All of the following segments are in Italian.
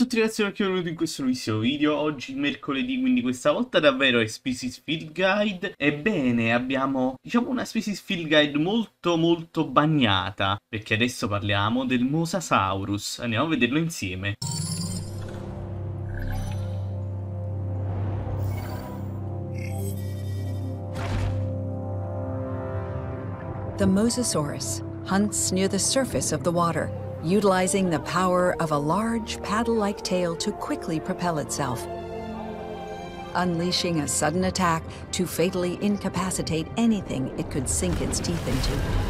tutti ragazzi, e benvenuti in questo nuovissimo video, oggi mercoledì, quindi questa volta davvero è Species Field Guide Ebbene, abbiamo, diciamo, una Species Field Guide molto molto bagnata Perché adesso parliamo del Mosasaurus, andiamo a vederlo insieme The Mosasaurus hunts near the surface of the water utilizing the power of a large paddle-like tail to quickly propel itself, unleashing a sudden attack to fatally incapacitate anything it could sink its teeth into.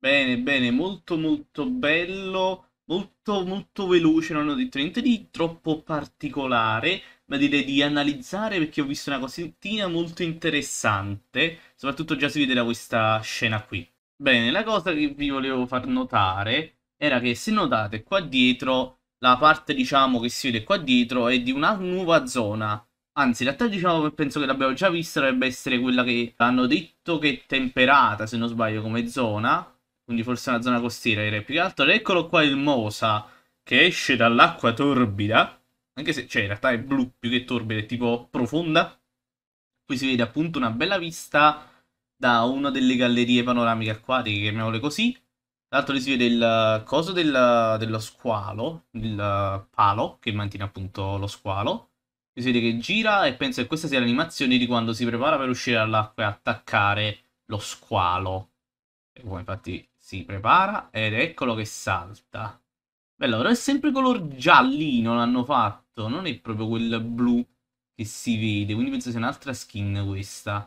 Bene, bene, molto molto bello, molto molto veloce, non ho detto niente di troppo particolare, ma direi di analizzare perché ho visto una cosettina molto interessante, soprattutto già si vede da questa scena qui. Bene, la cosa che vi volevo far notare era che se notate qua dietro, la parte diciamo che si vede qua dietro è di una nuova zona, Anzi, in realtà diciamo che penso che l'abbiamo già vista, dovrebbe essere quella che hanno detto che è temperata, se non sbaglio, come zona. Quindi forse una zona costiera, direi. Più che altro, eccolo qua il Mosa, che esce dall'acqua torbida anche se cioè, in realtà è blu più che torbida, è tipo profonda. Qui si vede appunto una bella vista da una delle gallerie panoramiche acquatiche, chiamiamole così. Tra l'altro lì si vede il coso del, dello squalo, il palo che mantiene appunto lo squalo. Qui si vede che gira e penso che questa sia l'animazione di quando si prepara per uscire dall'acqua e attaccare lo squalo. E poi infatti si prepara ed eccolo che salta. Bello, però è sempre color giallino l'hanno fatto, non è proprio quel blu che si vede, quindi penso sia un'altra skin questa.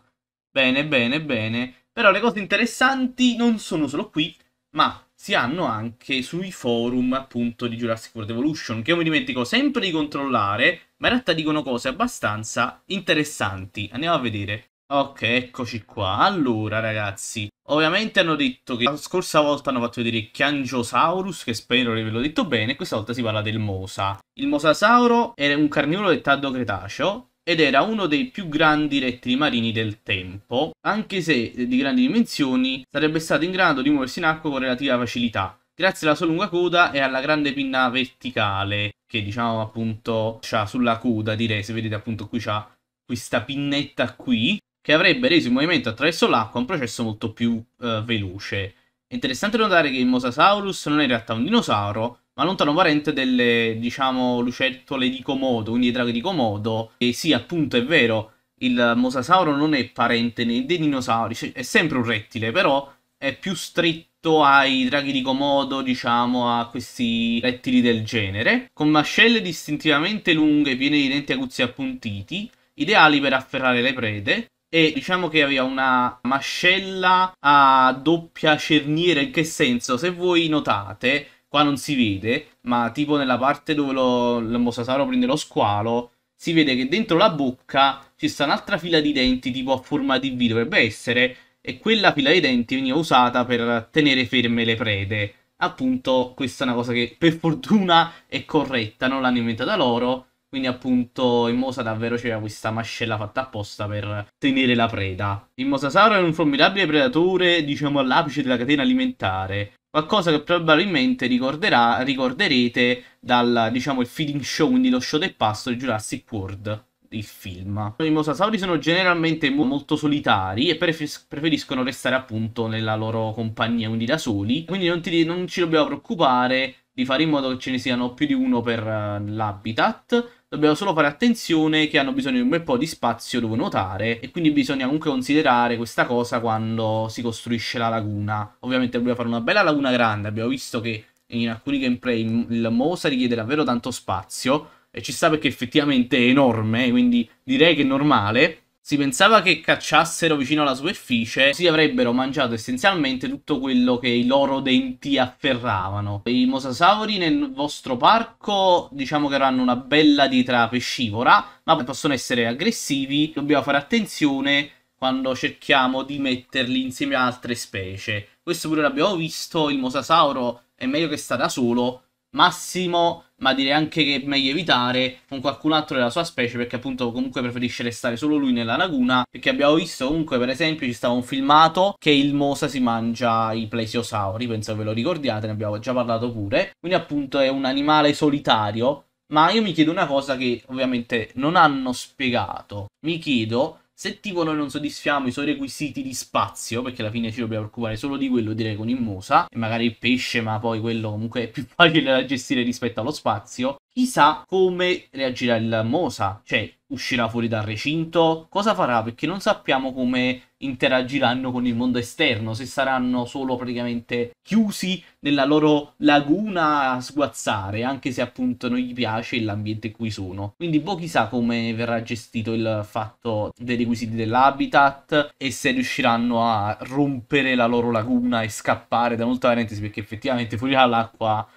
Bene, bene, bene. Però le cose interessanti non sono solo qui, ma si hanno anche sui forum appunto di Jurassic World Evolution, che io mi dimentico sempre di controllare, ma in realtà dicono cose abbastanza interessanti. Andiamo a vedere. Ok, eccoci qua. Allora, ragazzi, Ovviamente hanno detto che la scorsa volta hanno fatto vedere Chiangiosaurus, che spero di averlo detto bene, questa volta si parla del Mosa. Il Mosasauro era un carnivoro del tardo Cretaceo ed era uno dei più grandi rettili marini del tempo, anche se di grandi dimensioni sarebbe stato in grado di muoversi in acqua con relativa facilità, grazie alla sua lunga coda e alla grande pinna verticale che diciamo appunto c'ha sulla coda direi, se vedete appunto qui c'ha questa pinnetta qui che avrebbe reso il movimento attraverso l'acqua un processo molto più eh, veloce. È interessante notare che il Mosasaurus non è in realtà un dinosauro, ma lontano parente delle, diciamo, lucertole di Comodo, quindi i draghi di Comodo. E sì, appunto, è vero, il mosasauro non è parente dei dinosauri, cioè è sempre un rettile, però è più stretto ai draghi di Comodo, diciamo, a questi rettili del genere, con mascelle distintivamente lunghe, piene di denti aguzzi appuntiti, ideali per afferrare le prede, e diciamo che aveva una mascella a doppia cerniera, in che senso? Se voi notate, qua non si vede, ma tipo nella parte dove lo, il mosasauro prende lo squalo, si vede che dentro la bocca ci sta un'altra fila di denti tipo a forma di V, dovrebbe essere, e quella fila di denti veniva usata per tenere ferme le prede. Appunto, questa è una cosa che per fortuna è corretta, non l'hanno inventata loro, quindi appunto in Mosa davvero c'era questa mascella fatta apposta per tenere la preda. Il Mosasauro è un formidabile predatore, diciamo all'apice della catena alimentare. Qualcosa che probabilmente ricorderete dal, diciamo, il feeding show, quindi lo show del pasto di Jurassic World il film. I mosasauri sono generalmente mo- molto solitari e preferiscono restare appunto nella loro compagnia, quindi da soli. Quindi non, ti, non ci dobbiamo preoccupare di fare in modo che ce ne siano più di uno per uh, l'habitat. Dobbiamo solo fare attenzione che hanno bisogno di un bel po' di spazio dove nuotare e quindi bisogna comunque considerare questa cosa quando si costruisce la laguna. Ovviamente dobbiamo fare una bella laguna grande, abbiamo visto che in alcuni gameplay il Mosa richiede davvero tanto spazio e ci sta perché effettivamente è enorme, quindi direi che è normale si pensava che cacciassero vicino alla superficie, si avrebbero mangiato essenzialmente tutto quello che i loro denti afferravano. I mosasauri nel vostro parco diciamo che hanno una bella dieta pescivora, ma possono essere aggressivi, dobbiamo fare attenzione quando cerchiamo di metterli insieme a altre specie. Questo pure l'abbiamo visto, il mosasauro è meglio che sta da solo massimo, ma direi anche che è meglio evitare con qualcun altro della sua specie perché appunto comunque preferisce restare solo lui nella laguna perché abbiamo visto comunque per esempio ci stava un filmato che il Mosa si mangia i plesiosauri, penso che ve lo ricordiate, ne abbiamo già parlato pure, quindi appunto è un animale solitario, ma io mi chiedo una cosa che ovviamente non hanno spiegato, mi chiedo se tipo noi non soddisfiamo i suoi requisiti di spazio, perché alla fine ci dobbiamo preoccupare solo di quello, direi con Immosa, e magari il pesce, ma poi quello comunque è più facile da gestire rispetto allo spazio, Chissà come reagirà il Mosa, cioè uscirà fuori dal recinto, cosa farà? Perché non sappiamo come interagiranno con il mondo esterno, se saranno solo praticamente chiusi nella loro laguna a sguazzare, anche se appunto non gli piace l'ambiente in cui sono. Quindi boh chissà come verrà gestito il fatto dei requisiti dell'habitat e se riusciranno a rompere la loro laguna e scappare da molta parentesi, perché effettivamente fuori dall'acqua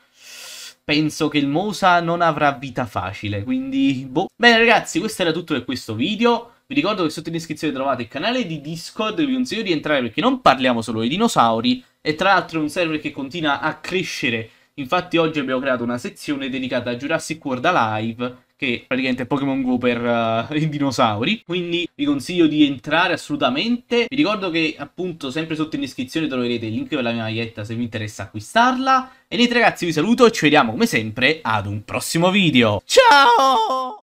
penso che il Mosa non avrà vita facile, quindi boh. Bene ragazzi, questo era tutto per questo video. Vi ricordo che sotto in descrizione trovate il canale di Discord, vi consiglio di entrare perché non parliamo solo dei dinosauri, e tra l'altro è un server che continua a crescere. Infatti oggi abbiamo creato una sezione dedicata a Jurassic World Alive, che praticamente è Pokémon Go per uh, i dinosauri. Quindi vi consiglio di entrare assolutamente. Vi ricordo che appunto sempre sotto in descrizione troverete il link per la mia maglietta se vi interessa acquistarla. E niente ragazzi vi saluto e ci vediamo come sempre ad un prossimo video. Ciao!